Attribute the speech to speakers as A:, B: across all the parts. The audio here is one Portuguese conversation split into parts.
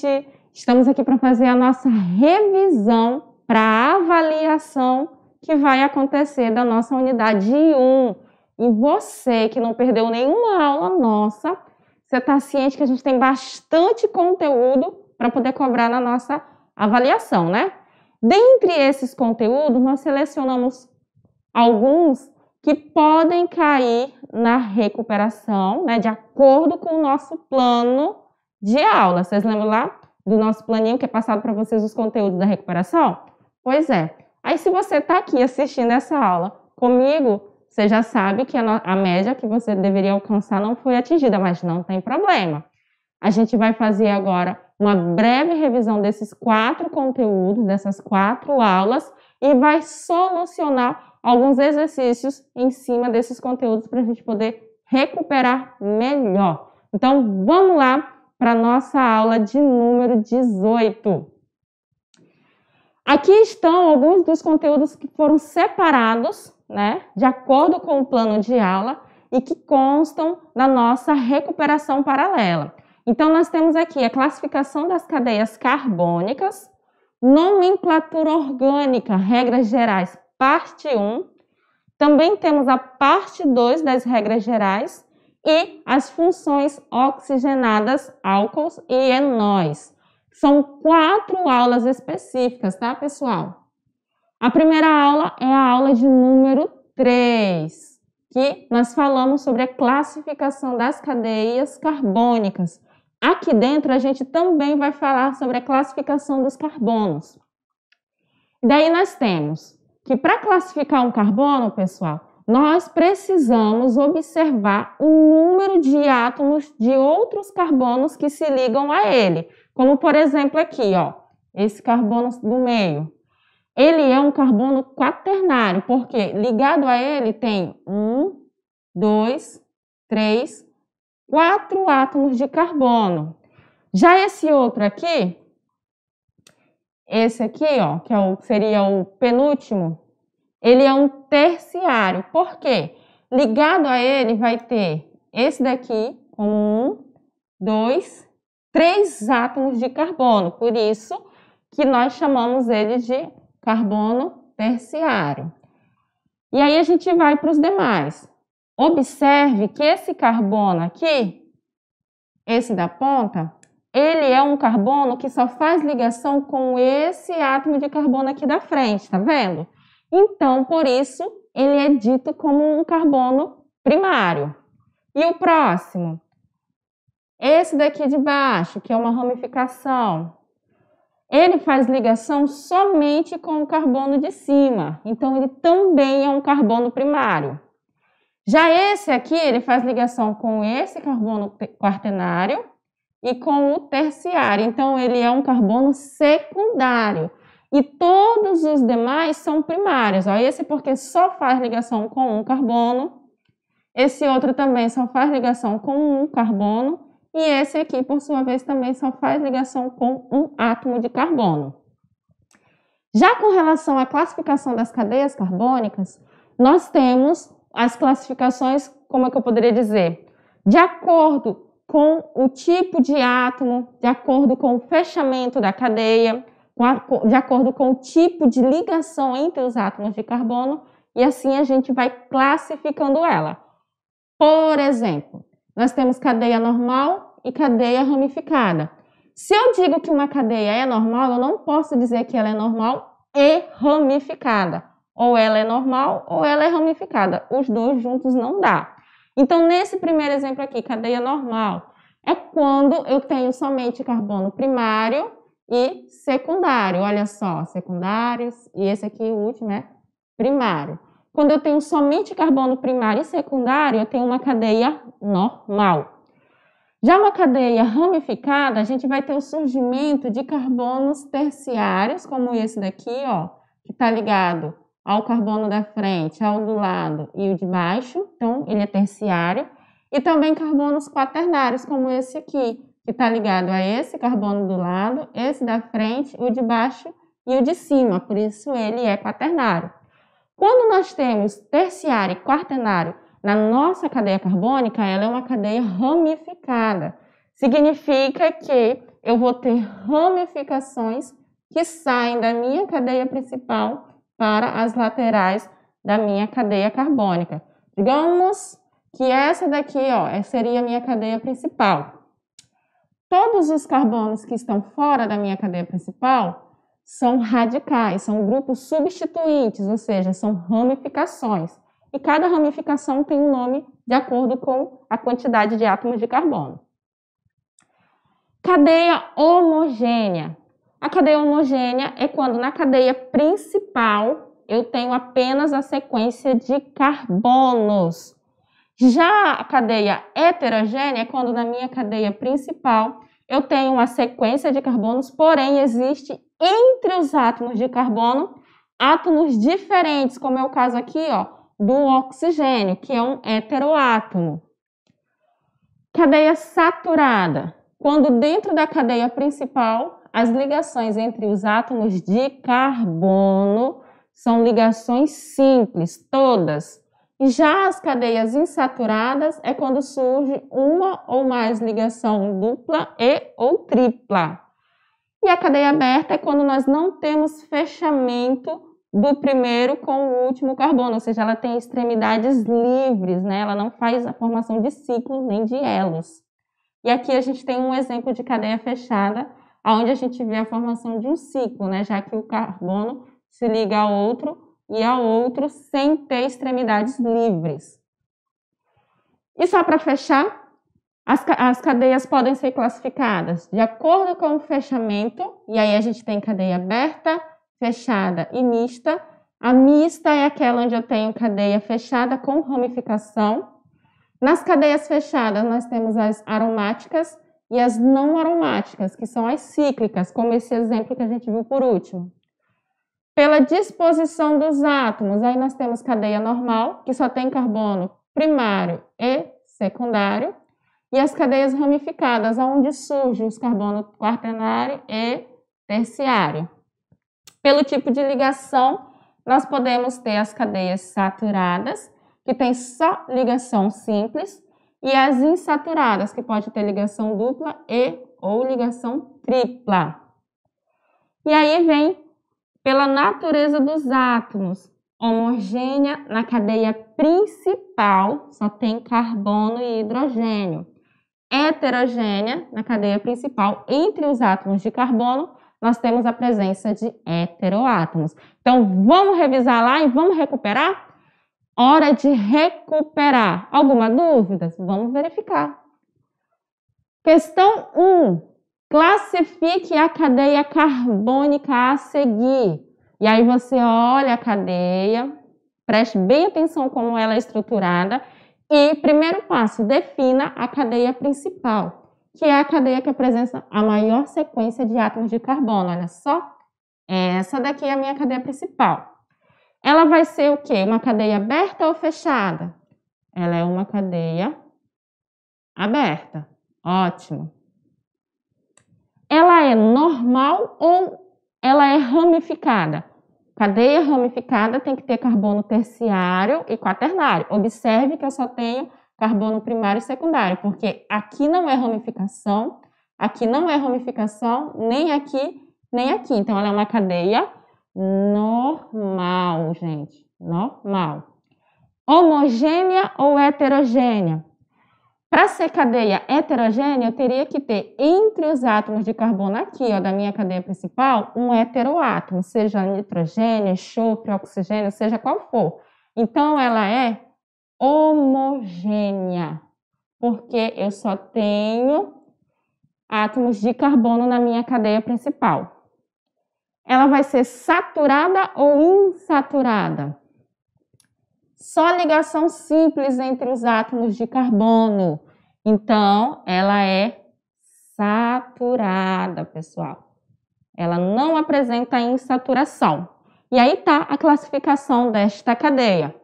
A: gente estamos aqui para fazer a nossa revisão para a avaliação que vai acontecer da nossa unidade 1. E você que não perdeu nenhuma aula nossa, você está ciente que a gente tem bastante conteúdo para poder cobrar na nossa avaliação, né? Dentre esses conteúdos, nós selecionamos alguns que podem cair na recuperação, né, de acordo com o nosso plano de aula. Vocês lembram lá do nosso planinho que é passado para vocês os conteúdos da recuperação? Pois é. Aí, se você está aqui assistindo essa aula comigo, você já sabe que a, média que você deveria alcançar não foi atingida, mas não tem problema. A gente vai fazer agora uma breve revisão desses quatro conteúdos, dessas quatro aulas, e vai solucionar alguns exercícios em cima desses conteúdos para a gente poder recuperar melhor. Então, vamos lá para nossa aula de número 18. Aqui estão alguns dos conteúdos que foram separados, né, de acordo com o plano de aula e que constam da nossa recuperação paralela. Então, nós temos aqui a classificação das cadeias carbônicas, nomenclatura orgânica, regras gerais, parte 1. Também temos a parte 2 das regras gerais e as funções oxigenadas, álcools e enóis. São quatro aulas específicas, tá, pessoal? A primeira aula é a aula de número 3, que nós falamos sobre a classificação das cadeias carbônicas. Aqui dentro a gente também vai falar sobre a classificação dos carbonos. Daí nós temos que para classificar um carbono, pessoal, nós precisamos observar o número de átomos de outros carbonos que se ligam a ele. Como, por exemplo, aqui, ó, esse carbono do meio. Ele é um carbono quaternário, porque ligado a ele tem um, dois, três, quatro átomos de carbono. Já esse outro aqui, esse aqui, ó, que é o, seria o penúltimo, ele é um terciário. Por quê? Ligado a ele vai ter esse daqui, um, dois, três átomos de carbono. Por isso que nós chamamos ele de carbono terciário. E aí a gente vai para os demais. Observe que esse carbono aqui, esse da ponta, ele é um carbono que só faz ligação com esse átomo de carbono aqui da frente, tá vendo? Então, por isso, ele é dito como um carbono primário. E o próximo? Esse daqui de baixo, que é uma ramificação, ele faz ligação somente com o carbono de cima. Então, ele também é um carbono primário. Já esse aqui, ele faz ligação com esse carbono quaternário e com o terciário. Então, ele é um carbono secundário e todos os demais são primários. Ó, esse porque só faz ligação com um carbono, esse outro também só faz ligação com um carbono, e esse aqui, por sua vez, também só faz ligação com um átomo de carbono. Já com relação à classificação das cadeias carbônicas, nós temos as classificações, como é que eu poderia dizer? De acordo com o tipo de átomo, de acordo com o fechamento da cadeia, de acordo com o tipo de ligação entre os átomos de carbono, e assim a gente vai classificando ela. Por exemplo, nós temos cadeia normal e cadeia ramificada. Se eu digo que uma cadeia é normal, eu não posso dizer que ela é normal e ramificada. Ou ela é normal ou ela é ramificada. Os dois juntos não dá. Então, nesse primeiro exemplo aqui, cadeia normal, é quando eu tenho somente carbono primário e secundário. Olha só, secundários e esse aqui, o último, é primário. Quando eu tenho somente carbono primário e secundário, eu tenho uma cadeia normal. Já uma cadeia ramificada, a gente vai ter o surgimento de carbonos terciários, como esse daqui, ó, que está ligado ao carbono da frente, ao do lado e o de baixo, então ele é terciário, e também carbonos quaternários, como esse aqui, que está ligado a esse carbono do lado, esse da frente, o de baixo e o de cima, por isso ele é quaternário. Quando nós temos terciário e quaternário na nossa cadeia carbônica, ela é uma cadeia ramificada. Significa que eu vou ter ramificações que saem da minha cadeia principal para as laterais da minha cadeia carbônica. Digamos que essa daqui ó, seria a minha cadeia principal todos os carbonos que estão fora da minha cadeia principal são radicais, são grupos substituintes, ou seja, são ramificações. E cada ramificação tem um nome de acordo com a quantidade de átomos de carbono. Cadeia homogênea. A cadeia homogênea é quando na cadeia principal eu tenho apenas a sequência de carbonos. Já a cadeia heterogênea é quando na minha cadeia principal eu tenho uma sequência de carbonos, porém existe entre os átomos de carbono átomos diferentes, como é o caso aqui, ó, do oxigênio, que é um heteroátomo. Cadeia saturada, quando dentro da cadeia principal as ligações entre os átomos de carbono são ligações simples, todas e já as cadeias insaturadas é quando surge uma ou mais ligação dupla e ou tripla. E a cadeia aberta é quando nós não temos fechamento do primeiro com o último carbono, ou seja, ela tem extremidades livres, né? Ela não faz a formação de ciclos nem de elos. E aqui a gente tem um exemplo de cadeia fechada, onde a gente vê a formação de um ciclo, né? Já que o carbono se liga ao outro e ao outro sem ter extremidades livres. E só para fechar, as, as cadeias podem ser classificadas de acordo com o fechamento, e aí a gente tem cadeia aberta, fechada e mista. A mista é aquela onde eu tenho cadeia fechada com ramificação. Nas cadeias fechadas, nós temos as aromáticas e as não aromáticas, que são as cíclicas, como esse exemplo que a gente viu por último pela disposição dos átomos. Aí nós temos cadeia normal, que só tem carbono primário e secundário, e as cadeias ramificadas, onde surgem os carbonos quaternário e terciário. Pelo tipo de ligação, nós podemos ter as cadeias saturadas, que tem só ligação simples, e as insaturadas, que pode ter ligação dupla e ou ligação tripla. E aí vem pela natureza dos átomos, homogênea é na cadeia principal, só tem carbono e hidrogênio. Heterogênea na cadeia principal, entre os átomos de carbono, nós temos a presença de heteroátomos. Então, vamos revisar lá e vamos recuperar? Hora de recuperar. Alguma dúvida? Vamos verificar. Questão 1. Um. Classifique a cadeia carbônica a seguir. E aí você olha a cadeia, preste bem atenção como ela é estruturada e primeiro passo, defina a cadeia principal, que é a cadeia que apresenta a maior sequência de átomos de carbono. Olha só, essa daqui é a minha cadeia principal. Ela vai ser o quê? Uma cadeia aberta ou fechada? Ela é uma cadeia aberta. Ótimo ela é normal ou ela é ramificada? Cadeia ramificada tem que ter carbono terciário e quaternário. Observe que eu só tenho carbono primário e secundário, porque aqui não é ramificação, aqui não é ramificação, nem aqui, nem aqui. Então, ela é uma cadeia normal, gente. Normal. Homogênea ou heterogênea? Para ser cadeia heterogênea, eu teria que ter entre os átomos de carbono aqui, ó, da minha cadeia principal, um heteroátomo, seja nitrogênio, enxofre, oxigênio, seja qual for. Então, ela é homogênea, porque eu só tenho átomos de carbono na minha cadeia principal. Ela vai ser saturada ou insaturada? Só ligação simples entre os átomos de carbono. Então, ela é saturada, pessoal. Ela não apresenta insaturação. E aí tá a classificação desta cadeia.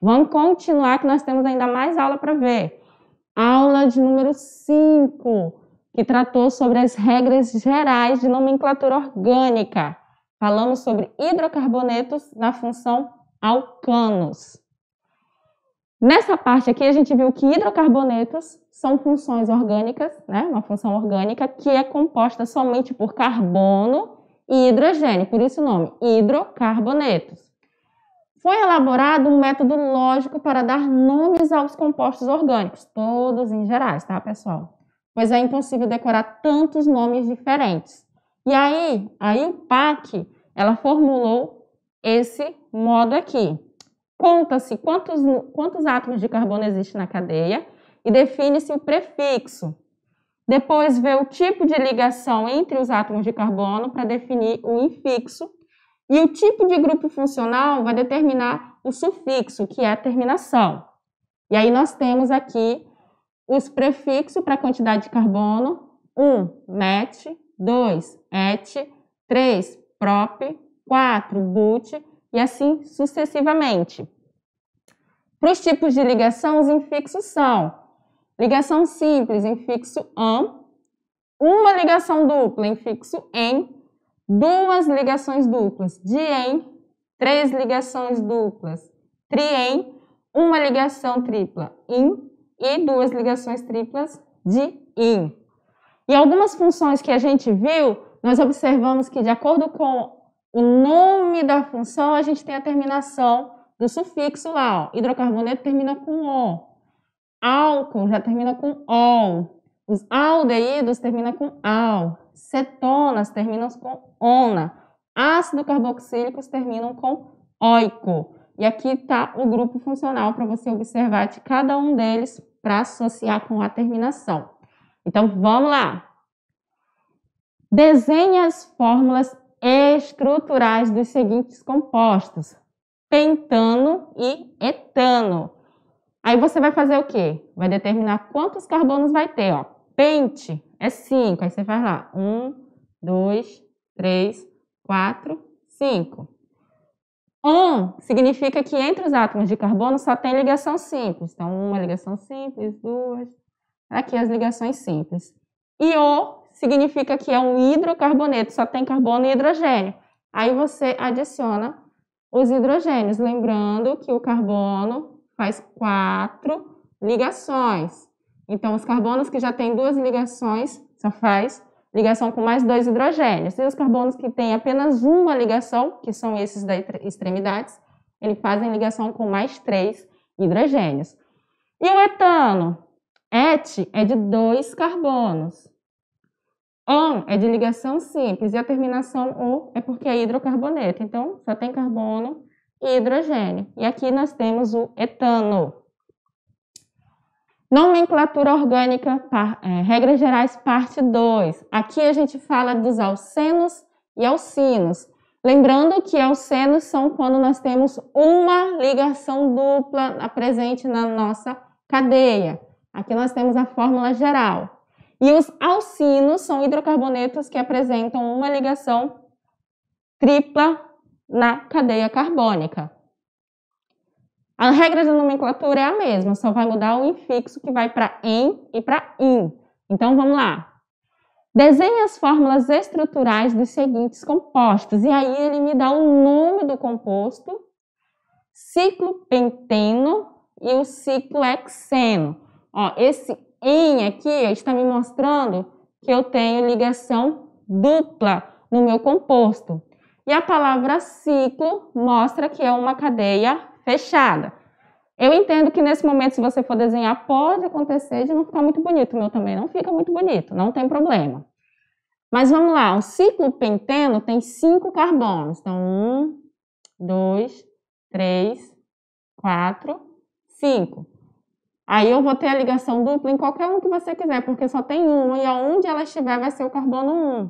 A: Vamos continuar que nós temos ainda mais aula para ver. Aula de número 5, que tratou sobre as regras gerais de nomenclatura orgânica. Falamos sobre hidrocarbonetos na função alcanos. Nessa parte aqui, a gente viu que hidrocarbonetos são funções orgânicas, né? uma função orgânica que é composta somente por carbono e hidrogênio, por isso o nome, hidrocarbonetos. Foi elaborado um método lógico para dar nomes aos compostos orgânicos, todos em gerais, tá, pessoal? Pois é impossível decorar tantos nomes diferentes. E aí, a IUPAC, ela formulou esse modo aqui conta-se assim, quantos, quantos átomos de carbono existem na cadeia e define-se o prefixo. Depois vê o tipo de ligação entre os átomos de carbono para definir o infixo. E o tipo de grupo funcional vai determinar o sufixo, que é a terminação. E aí nós temos aqui os prefixos para a quantidade de carbono: 1, um, met, 2, et, 3, prop, 4, but, e assim sucessivamente. Para os tipos de ligação, os infixos são ligação simples, infixo an, uma ligação dupla, infixo em, duas ligações duplas, de em, três ligações duplas, triem, uma ligação tripla, in, e duas ligações triplas de in. E algumas funções que a gente viu, nós observamos que de acordo com o nome da função a gente tem a terminação do sufixo lá, ó. Hidrocarboneto termina com O. Álcool já termina com OL. Os aldeídos termina com AL. Cetonas terminam com ONA. Ácido carboxílicos terminam com OICO. E aqui está o grupo funcional para você observar de cada um deles para associar com a terminação. Então vamos lá. Desenhe as fórmulas estruturais dos seguintes compostos: pentano e etano. Aí você vai fazer o quê? Vai determinar quantos carbonos vai ter, ó. Pente é 5, aí você faz lá 1, 2, 3, 4, 5. On significa que entre os átomos de carbono só tem ligação simples. Então, uma ligação simples, duas. Aqui as ligações simples. E O significa que é um hidrocarboneto, só tem carbono e hidrogênio. Aí você adiciona os hidrogênios, lembrando que o carbono faz quatro ligações. Então, os carbonos que já têm duas ligações só faz ligação com mais dois hidrogênios. E os carbonos que têm apenas uma ligação, que são esses da extremidades, eles fazem ligação com mais três hidrogênios. E o etano? Et é de dois carbonos. On é de ligação simples e a terminação O é porque é hidrocarboneto. Então, só tem carbono e hidrogênio. E aqui nós temos o etano. Nomenclatura orgânica, par, é, regras gerais, parte 2. Aqui a gente fala dos alcenos e alcinos. Lembrando que alcenos são quando nós temos uma ligação dupla presente na nossa cadeia. Aqui nós temos a fórmula geral. E os alcinos são hidrocarbonetos que apresentam uma ligação tripla na cadeia carbônica. A regra de nomenclatura é a mesma, só vai mudar o infixo que vai para em e para in. Então vamos lá. Desenhe as fórmulas estruturais dos seguintes compostos. E aí ele me dá o nome do composto, ciclo penteno e o ciclo hexeno. Ó, esse em aqui está me mostrando que eu tenho ligação dupla no meu composto. E a palavra ciclo mostra que é uma cadeia fechada. Eu entendo que nesse momento, se você for desenhar, pode acontecer de não ficar muito bonito. O meu também não fica muito bonito, não tem problema. Mas vamos lá, o ciclo penteno tem cinco carbonos. Então, um, dois, três, quatro, cinco. Aí eu vou ter a ligação dupla em qualquer um que você quiser, porque só tem uma e aonde ela estiver vai ser o carbono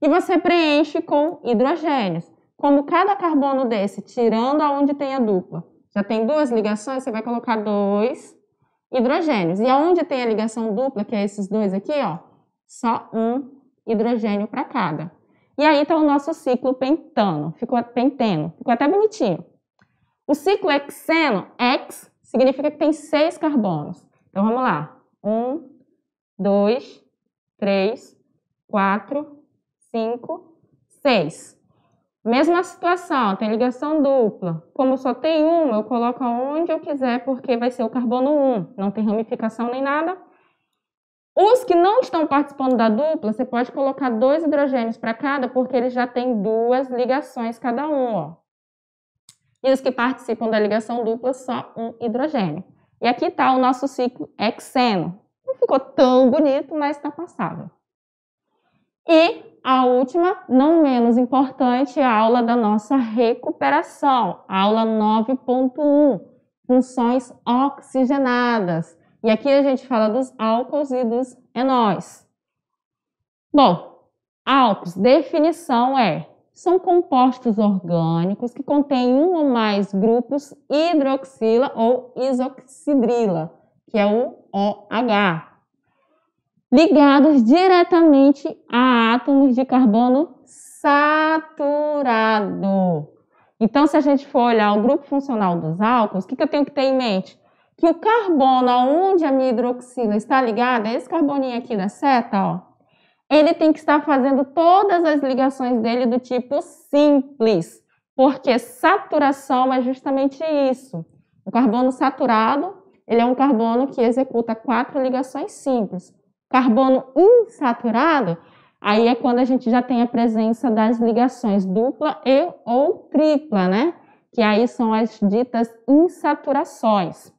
A: 1. E você preenche com hidrogênios. Como cada carbono desse, tirando aonde tem a dupla, já tem duas ligações, você vai colocar dois hidrogênios. E aonde tem a ligação dupla, que é esses dois aqui, ó, só um hidrogênio para cada. E aí está o nosso ciclo pentano, ficou penteno, ficou até bonitinho. O ciclo hexeno, hex, significa que tem seis carbonos. Então vamos lá. Um, dois, três, quatro, cinco, seis. Mesma situação, tem ligação dupla. Como só tem um, eu coloco onde eu quiser, porque vai ser o carbono 1. Não tem ramificação nem nada. Os que não estão participando da dupla, você pode colocar dois hidrogênios para cada, porque eles já têm duas ligações cada um. Ó e os que participam da ligação dupla só um hidrogênio. E aqui está o nosso ciclo hexeno. Não ficou tão bonito, mas está passável. E a última, não menos importante, é a aula da nossa recuperação, aula 9.1, funções oxigenadas. E aqui a gente fala dos álcools e dos enóis. Bom, álcools, definição é são compostos orgânicos que contêm um ou mais grupos hidroxila ou isoxidrila, que é o OH, ligados diretamente a átomos de carbono saturado. Então, se a gente for olhar o grupo funcional dos álcools, o que, que eu tenho que ter em mente? Que o carbono onde a minha hidroxila está ligada, esse carboninho aqui da seta, ó, ele tem que estar fazendo todas as ligações dele do tipo simples, porque saturação é justamente isso. O carbono saturado, ele é um carbono que executa quatro ligações simples. Carbono insaturado, aí é quando a gente já tem a presença das ligações dupla e ou tripla, né? Que aí são as ditas insaturações.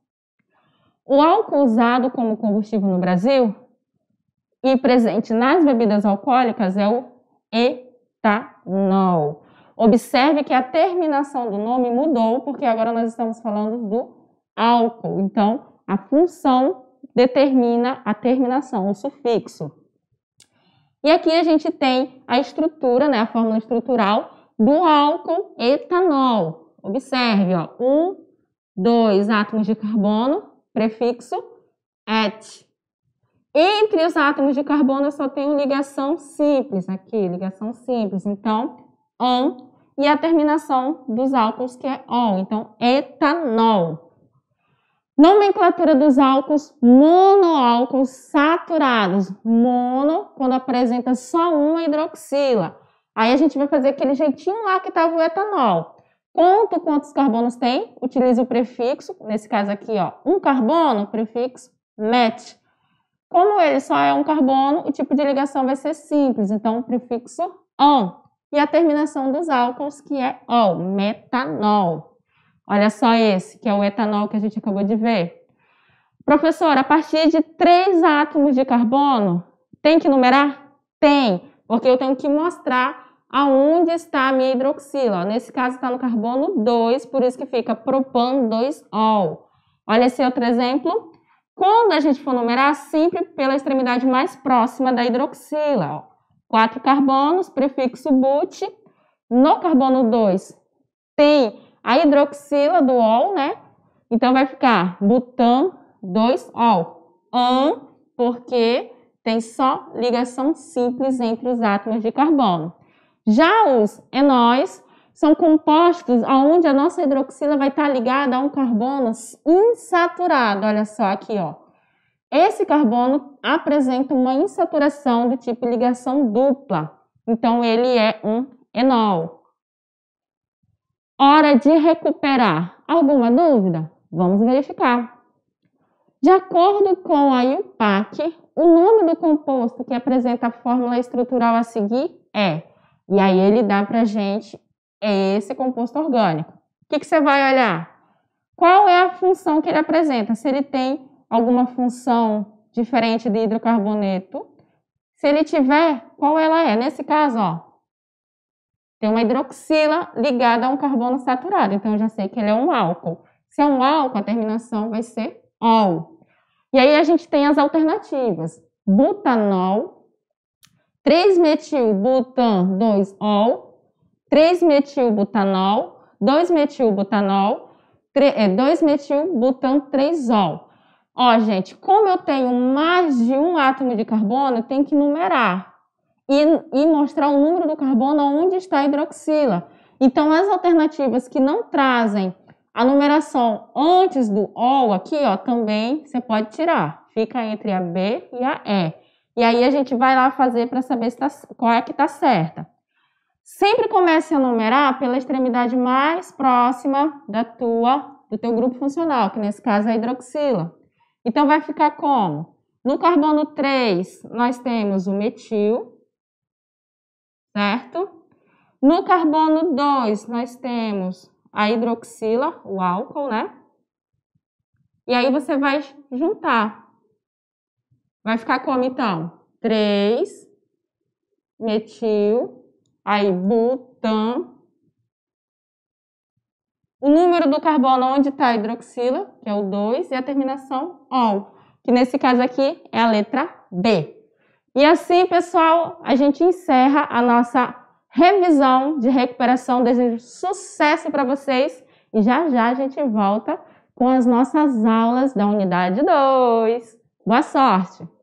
A: O álcool usado como combustível no Brasil e presente nas bebidas alcoólicas é o etanol. Observe que a terminação do nome mudou, porque agora nós estamos falando do álcool. Então, a função determina a terminação, o sufixo. E aqui a gente tem a estrutura, né, a fórmula estrutural do álcool etanol. Observe, ó, um, dois átomos de carbono, prefixo et, entre os átomos de carbono eu só tenho ligação simples aqui, ligação simples. Então, on e a terminação dos álcools que é ol. Então, etanol. Nomenclatura dos álcools, monoálcools saturados. Mono, quando apresenta só uma hidroxila. Aí a gente vai fazer aquele jeitinho lá que estava o etanol. Conto quantos carbonos tem, utiliza o prefixo, nesse caso aqui, ó, um carbono, prefixo met. Como ele só é um carbono, o tipo de ligação vai ser simples, então o prefixo on. E a terminação dos álcools, que é ol, metanol. Olha só esse, que é o etanol que a gente acabou de ver. Professor, a partir de três átomos de carbono, tem que numerar? Tem, porque eu tenho que mostrar aonde está a minha hidroxila. Nesse caso está no carbono 2, por isso que fica propan 2-ol. Olha esse outro exemplo. Quando a gente for numerar, sempre pela extremidade mais próxima da hidroxila. Ó. Quatro carbonos, prefixo but. No carbono 2 tem a hidroxila do ol, né? Então vai ficar butan 2-ol. An, porque tem só ligação simples entre os átomos de carbono. Já os enóis são compostos aonde a nossa hidroxila vai estar ligada a um carbono insaturado. Olha só aqui, ó. Esse carbono apresenta uma insaturação do tipo ligação dupla. Então ele é um enol. Hora de recuperar. Alguma dúvida? Vamos verificar. De acordo com a IUPAC, o nome do composto que apresenta a fórmula estrutural a seguir é. E aí ele dá para gente é esse composto orgânico. O que, que você vai olhar? Qual é a função que ele apresenta? Se ele tem alguma função diferente de hidrocarboneto. Se ele tiver, qual ela é? Nesse caso, ó, tem uma hidroxila ligada a um carbono saturado. Então, eu já sei que ele é um álcool. Se é um álcool, a terminação vai ser ol. E aí a gente tem as alternativas: butanol, 3-metilbutan-2-ol 3-metilbutanol, 2-metilbutanol, 2-metilbutantresol. É, ó, gente, como eu tenho mais de um átomo de carbono, tem que numerar e, e mostrar o número do carbono onde está a hidroxila. Então, as alternativas que não trazem a numeração antes do O aqui, ó, também você pode tirar. Fica entre a B e a E. E aí a gente vai lá fazer para saber se tá, qual é que está certa. Sempre comece a numerar pela extremidade mais próxima da tua, do teu grupo funcional, que nesse caso é a hidroxila. Então vai ficar como? No carbono 3, nós temos o metil, certo? No carbono 2, nós temos a hidroxila, o álcool, né? E aí você vai juntar. Vai ficar como então? 3 metil Aí, butan. O número do carbono onde está a hidroxila, que é o 2, e a terminação ol, que nesse caso aqui é a letra B. E assim, pessoal, a gente encerra a nossa revisão de recuperação. Desejo sucesso para vocês e já já a gente volta com as nossas aulas da unidade 2. Boa sorte!